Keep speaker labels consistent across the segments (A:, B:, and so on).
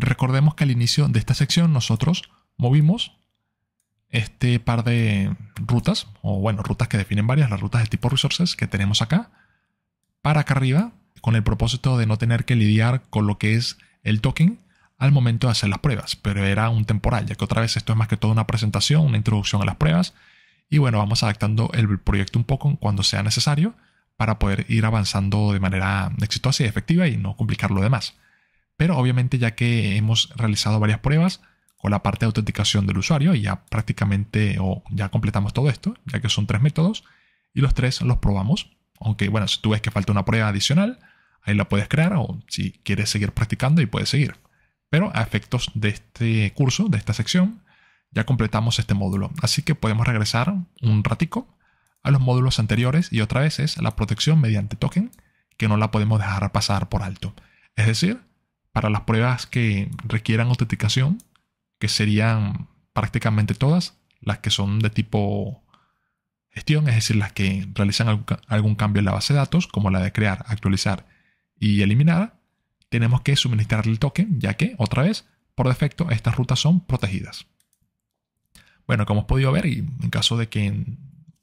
A: Recordemos que al inicio de esta sección nosotros movimos este par de rutas, o bueno, rutas que definen varias, las rutas de tipo resources que tenemos acá, para acá arriba, con el propósito de no tener que lidiar con lo que es el token al momento de hacer las pruebas, pero era un temporal, ya que otra vez esto es más que todo una presentación, una introducción a las pruebas, y bueno, vamos adaptando el proyecto un poco cuando sea necesario para poder ir avanzando de manera exitosa y efectiva y no complicar lo demás. Pero obviamente ya que hemos realizado varias pruebas con la parte de autenticación del usuario y ya prácticamente o ya completamos todo esto, ya que son tres métodos y los tres los probamos. Aunque bueno, si tú ves que falta una prueba adicional, ahí la puedes crear o si quieres seguir practicando y puedes seguir. Pero a efectos de este curso, de esta sección, ya completamos este módulo. Así que podemos regresar un ratico a los módulos anteriores y otra vez es la protección mediante token que no la podemos dejar pasar por alto. Es decir, para las pruebas que requieran autenticación, que serían prácticamente todas las que son de tipo gestión, es decir, las que realizan algún cambio en la base de datos, como la de crear, actualizar y eliminar, tenemos que suministrarle el token, ya que, otra vez, por defecto, estas rutas son protegidas. Bueno, como hemos podido ver, y en caso de que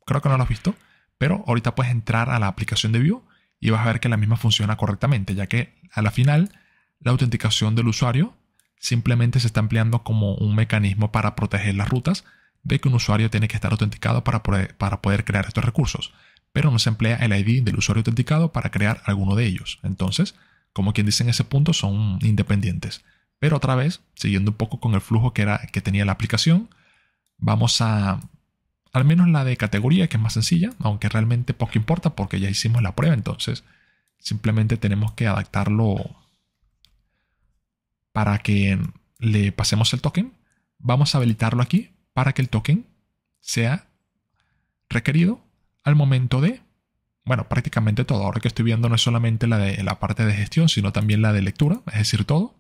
A: creo que no lo has visto, pero ahorita puedes entrar a la aplicación de Vue y vas a ver que la misma funciona correctamente, ya que a la final la autenticación del usuario simplemente se está empleando como un mecanismo para proteger las rutas de que un usuario tiene que estar autenticado para poder, para poder crear estos recursos, pero no se emplea el ID del usuario autenticado para crear alguno de ellos. Entonces, como quien dice en ese punto, son independientes. Pero otra vez, siguiendo un poco con el flujo que, era, que tenía la aplicación, vamos a, al menos la de categoría, que es más sencilla, aunque realmente poco importa porque ya hicimos la prueba, entonces simplemente tenemos que adaptarlo para que le pasemos el token, vamos a habilitarlo aquí para que el token sea requerido al momento de, bueno, prácticamente todo. Ahora que estoy viendo no es solamente la de la parte de gestión, sino también la de lectura, es decir, todo.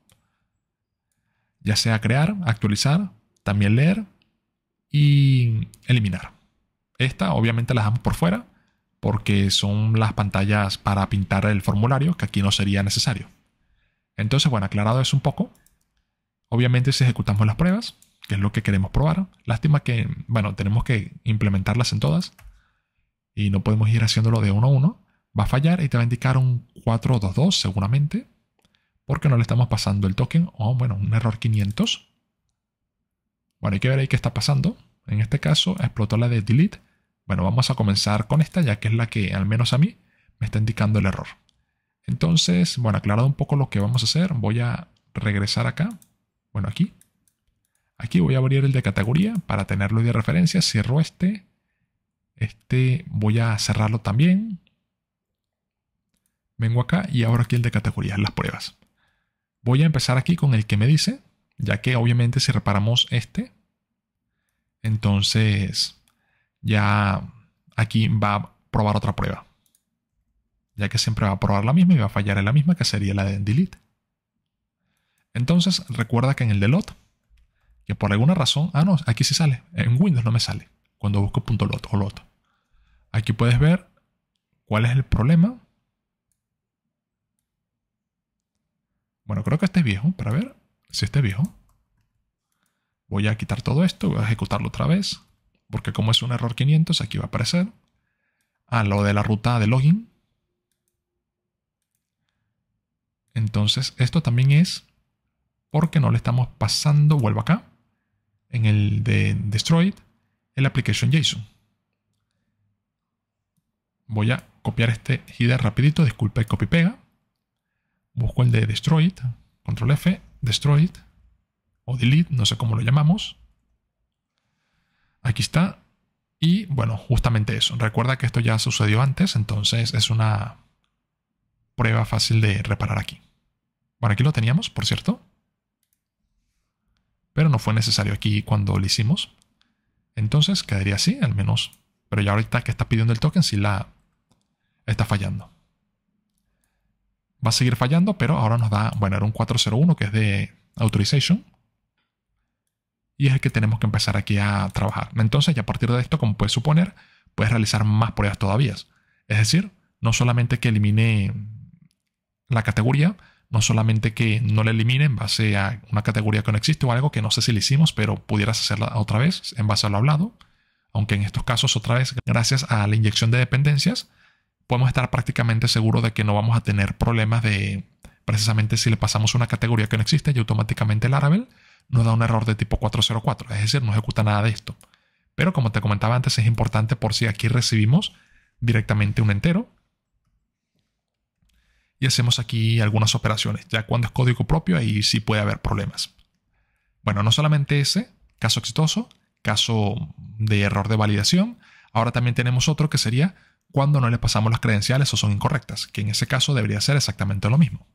A: Ya sea crear, actualizar, también leer y eliminar. Esta obviamente la dejamos por fuera porque son las pantallas para pintar el formulario que aquí no sería necesario. Entonces, bueno, aclarado es un poco, obviamente si ejecutamos las pruebas, que es lo que queremos probar, lástima que, bueno, tenemos que implementarlas en todas y no podemos ir haciéndolo de uno a uno, va a fallar y te va a indicar un 422 seguramente, porque no le estamos pasando el token, o bueno, un error 500. Bueno, hay que ver ahí qué está pasando. En este caso, explotó la de delete. Bueno, vamos a comenzar con esta, ya que es la que, al menos a mí, me está indicando el error. Entonces, bueno, aclarado un poco lo que vamos a hacer, voy a regresar acá. Bueno, aquí. Aquí voy a abrir el de categoría para tenerlo de referencia. Cierro este. Este voy a cerrarlo también. Vengo acá y ahora aquí el de categoría, las pruebas. Voy a empezar aquí con el que me dice, ya que obviamente si reparamos este, entonces ya aquí va a probar otra prueba ya que siempre va a probar la misma y va a fallar en la misma que sería la de delete. Entonces recuerda que en el delot, que por alguna razón, ah no, aquí sí sale, en Windows no me sale cuando busco .lot o lot. Aquí puedes ver cuál es el problema. Bueno, creo que este es viejo, para ver si este es viejo. Voy a quitar todo esto, voy a ejecutarlo otra vez, porque como es un error 500, aquí va a aparecer. a ah, lo de la ruta de login, Entonces, esto también es porque no le estamos pasando, vuelvo acá, en el de destroyed, el application JSON. Voy a copiar este header rapidito, disculpa y copy pega. Busco el de destroyed, control F, destroyed o delete, no sé cómo lo llamamos. Aquí está. Y bueno, justamente eso. Recuerda que esto ya sucedió antes, entonces es una prueba fácil de reparar aquí. Bueno, aquí lo teníamos, por cierto. Pero no fue necesario aquí cuando lo hicimos. Entonces quedaría así, al menos. Pero ya ahorita que está pidiendo el token, sí la está fallando. Va a seguir fallando, pero ahora nos da, bueno, era un 401 que es de authorization. Y es el que tenemos que empezar aquí a trabajar. Entonces, ya a partir de esto, como puedes suponer, puedes realizar más pruebas todavía. Es decir, no solamente que elimine la categoría, no solamente que no le elimine en base a una categoría que no existe o algo que no sé si le hicimos, pero pudieras hacerla otra vez en base a lo hablado, aunque en estos casos otra vez, gracias a la inyección de dependencias, podemos estar prácticamente seguros de que no vamos a tener problemas de precisamente si le pasamos una categoría que no existe y automáticamente el Laravel nos da un error de tipo 404, es decir, no ejecuta nada de esto. Pero como te comentaba antes, es importante por si aquí recibimos directamente un entero y hacemos aquí algunas operaciones. Ya cuando es código propio, ahí sí puede haber problemas. Bueno, no solamente ese, caso exitoso, caso de error de validación. Ahora también tenemos otro que sería cuando no le pasamos las credenciales o son incorrectas, que en ese caso debería ser exactamente lo mismo.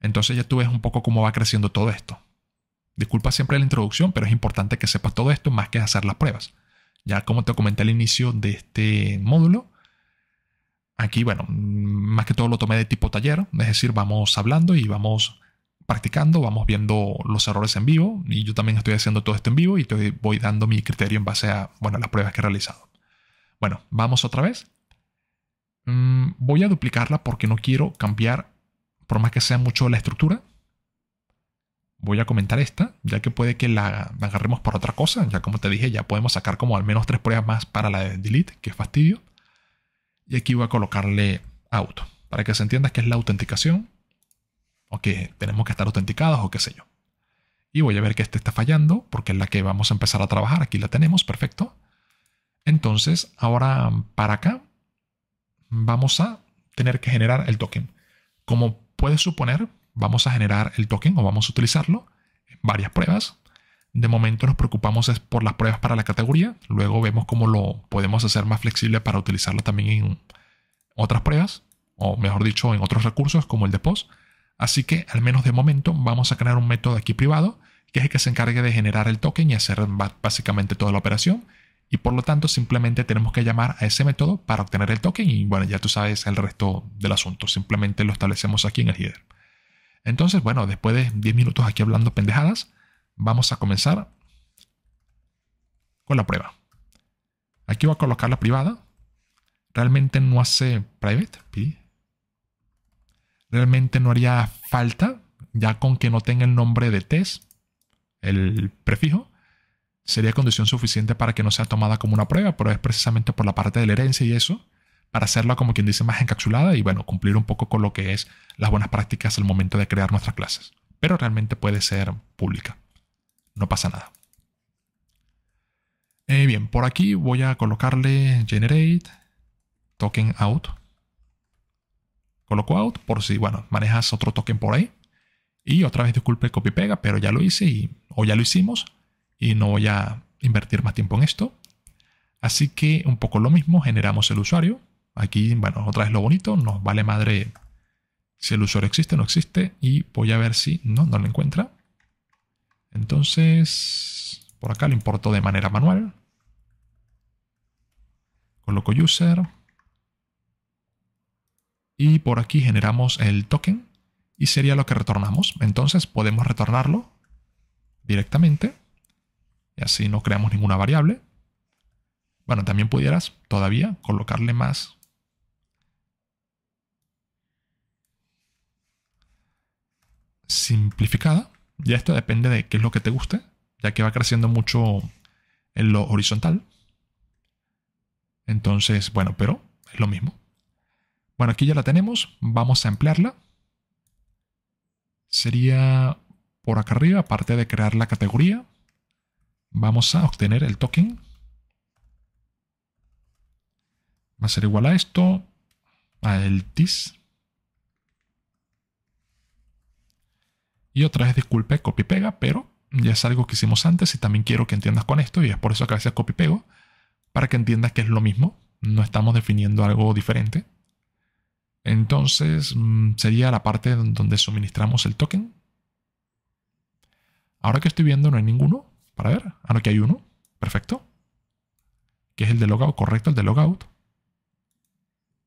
A: Entonces ya tú ves un poco cómo va creciendo todo esto. Disculpa siempre la introducción, pero es importante que sepas todo esto más que hacer las pruebas. Ya como te comenté al inicio de este módulo, Aquí, bueno, más que todo lo tomé de tipo taller, es decir, vamos hablando y vamos practicando, vamos viendo los errores en vivo y yo también estoy haciendo todo esto en vivo y te voy dando mi criterio en base a, bueno, las pruebas que he realizado. Bueno, vamos otra vez. Mm, voy a duplicarla porque no quiero cambiar, por más que sea mucho la estructura. Voy a comentar esta, ya que puede que la agarremos por otra cosa. Ya como te dije, ya podemos sacar como al menos tres pruebas más para la de delete, que es fastidio. Y aquí voy a colocarle auto, para que se entienda que es la autenticación, o que tenemos que estar autenticados, o qué sé yo. Y voy a ver que este está fallando, porque es la que vamos a empezar a trabajar. Aquí la tenemos, perfecto. Entonces, ahora para acá, vamos a tener que generar el token. Como puedes suponer, vamos a generar el token o vamos a utilizarlo en varias pruebas. De momento nos preocupamos es por las pruebas para la categoría, luego vemos cómo lo podemos hacer más flexible para utilizarlo también en otras pruebas, o mejor dicho, en otros recursos como el de POS. Así que al menos de momento vamos a crear un método aquí privado que es el que se encargue de generar el token y hacer básicamente toda la operación. Y por lo tanto simplemente tenemos que llamar a ese método para obtener el token y bueno, ya tú sabes el resto del asunto. Simplemente lo establecemos aquí en el header. Entonces, bueno, después de 10 minutos aquí hablando pendejadas, Vamos a comenzar con la prueba. Aquí voy a colocar la privada. Realmente no hace private. Realmente no haría falta, ya con que no tenga el nombre de test, el prefijo. Sería condición suficiente para que no sea tomada como una prueba, pero es precisamente por la parte de la herencia y eso, para hacerla como quien dice más encapsulada y bueno, cumplir un poco con lo que es las buenas prácticas al momento de crear nuestras clases. Pero realmente puede ser pública no pasa nada. Eh, bien, por aquí voy a colocarle generate token out. Coloco out por si, bueno, manejas otro token por ahí. Y otra vez disculpe el copy pega, pero ya lo hice y, o ya lo hicimos y no voy a invertir más tiempo en esto. Así que un poco lo mismo, generamos el usuario. Aquí, bueno, otra vez lo bonito, nos vale madre si el usuario existe o no existe. Y voy a ver si no, no lo encuentra. Entonces, por acá lo importo de manera manual. Coloco user. Y por aquí generamos el token y sería lo que retornamos. Entonces podemos retornarlo directamente y así no creamos ninguna variable. Bueno, también pudieras todavía colocarle más simplificada ya esto depende de qué es lo que te guste, ya que va creciendo mucho en lo horizontal. Entonces, bueno, pero es lo mismo. Bueno, aquí ya la tenemos. Vamos a emplearla. Sería por acá arriba, aparte de crear la categoría, vamos a obtener el token. Va a ser igual a esto, a el TIS. Y otra vez disculpe copy-pega, pero ya es algo que hicimos antes y también quiero que entiendas con esto y es por eso que a veces copy-pego, para que entiendas que es lo mismo, no estamos definiendo algo diferente. Entonces mm, sería la parte donde suministramos el token. Ahora que estoy viendo no hay ninguno, para ver, ah no, que hay uno, perfecto, que es el de logout, correcto, el de logout.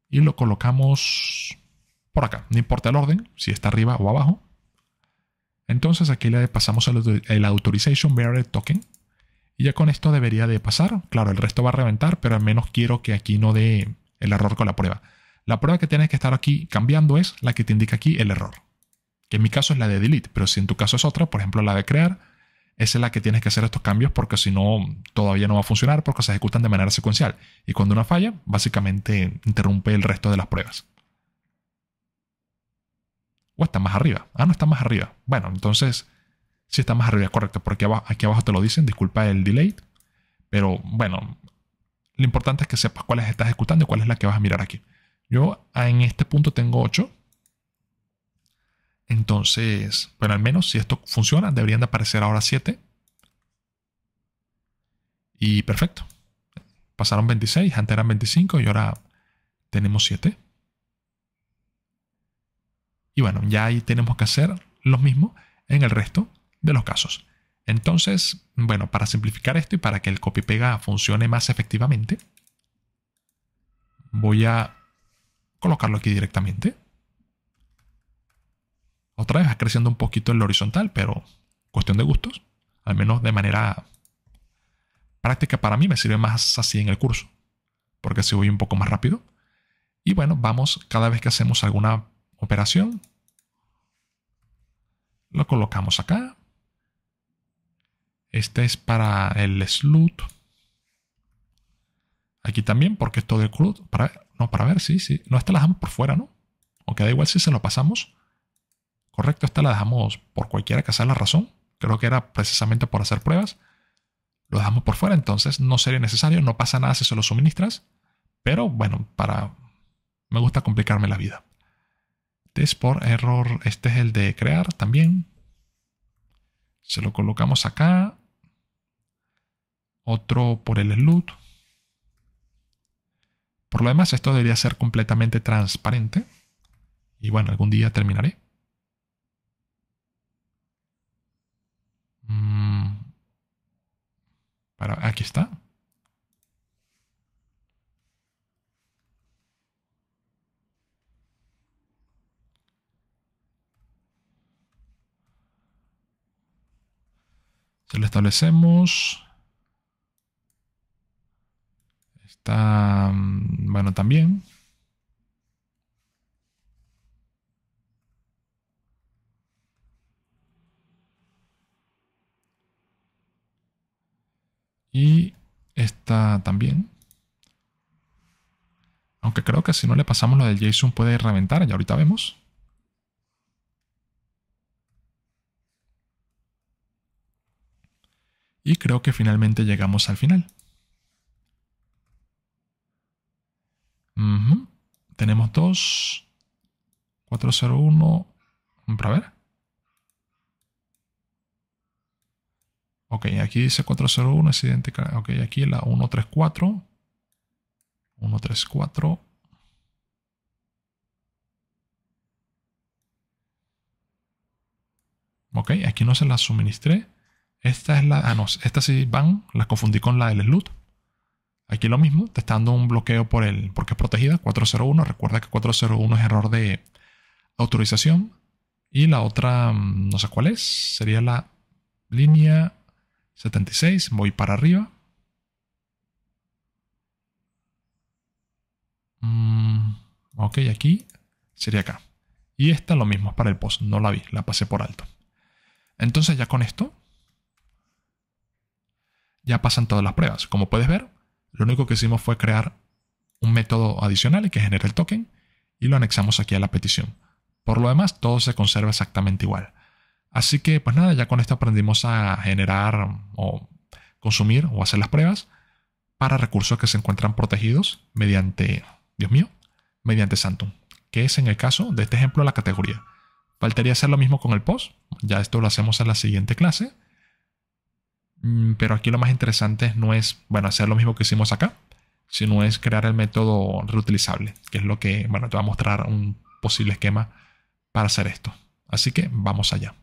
A: Y lo colocamos por acá, no importa el orden, si está arriba o abajo. Entonces aquí le pasamos el Authorization Bearer Token. Y ya con esto debería de pasar. Claro, el resto va a reventar, pero al menos quiero que aquí no dé el error con la prueba. La prueba que tienes que estar aquí cambiando es la que te indica aquí el error. Que en mi caso es la de delete, pero si en tu caso es otra, por ejemplo la de crear, esa es la que tienes que hacer estos cambios porque si no, todavía no va a funcionar porque se ejecutan de manera secuencial. Y cuando una falla, básicamente interrumpe el resto de las pruebas está más arriba. Ah, no está más arriba. Bueno, entonces si está más arriba, correcto, porque aquí abajo te lo dicen, disculpa el delay. Pero bueno, lo importante es que sepas cuáles estás ejecutando y cuál es la que vas a mirar aquí. Yo ah, en este punto tengo 8. Entonces, bueno, al menos si esto funciona, deberían de aparecer ahora 7. Y perfecto. Pasaron 26, antes eran 25 y ahora tenemos 7. Y bueno, ya ahí tenemos que hacer lo mismo en el resto de los casos. Entonces, bueno, para simplificar esto y para que el copy-pega funcione más efectivamente, voy a colocarlo aquí directamente. Otra vez, creciendo un poquito el horizontal, pero cuestión de gustos. Al menos de manera práctica para mí me sirve más así en el curso, porque así voy un poco más rápido. Y bueno, vamos cada vez que hacemos alguna operación. Lo colocamos acá. Este es para el slot. Aquí también, porque esto del CRUD. Para no, para ver, sí, sí. No, esta la dejamos por fuera, ¿no? Aunque da igual si se lo pasamos. Correcto, esta la dejamos por cualquiera que sea la razón. Creo que era precisamente por hacer pruebas. Lo dejamos por fuera, entonces no sería necesario. No pasa nada si se lo suministras. Pero bueno, para. Me gusta complicarme la vida. Test por error. Este es el de crear también. Se lo colocamos acá. Otro por el loot. Por lo demás, esto debería ser completamente transparente. Y bueno, algún día terminaré. Mm. aquí está. lo establecemos, está mm, bueno también. Y está también. Aunque creo que si no le pasamos lo del JSON puede reventar, ya ahorita vemos. Y creo que finalmente llegamos al final. Tenemos 2, 401, para ver. Ok, aquí dice 401, es idéntica. Ok, aquí la 134. 134. Ok, aquí no se la suministré. Esta es la. Ah, no, esta sí van, las confundí con la del Slut. Aquí lo mismo, te está dando un bloqueo por el, porque es protegida, 401. Recuerda que 401 es error de autorización. Y la otra, mm, no sé cuál es, sería la línea 76. Voy para arriba. Mm, ok, aquí sería acá. Y esta lo mismo, es para el post, no la vi, la pasé por alto. Entonces ya con esto ya pasan todas las pruebas. Como puedes ver, lo único que hicimos fue crear un método adicional que genera el token y lo anexamos aquí a la petición. Por lo demás, todo se conserva exactamente igual. Así que, pues nada, ya con esto aprendimos a generar o consumir o hacer las pruebas para recursos que se encuentran protegidos mediante, Dios mío, mediante Santum, que es en el caso de este ejemplo la categoría. Faltaría hacer lo mismo con el post, ya esto lo hacemos en la siguiente clase. Mm, pero aquí lo más interesante no es, hacer lo mismo que hicimos acá, sino es crear el método reutilizable, que es lo que, bueno, te va a mostrar un posible esquema para hacer esto. Así que vamos allá.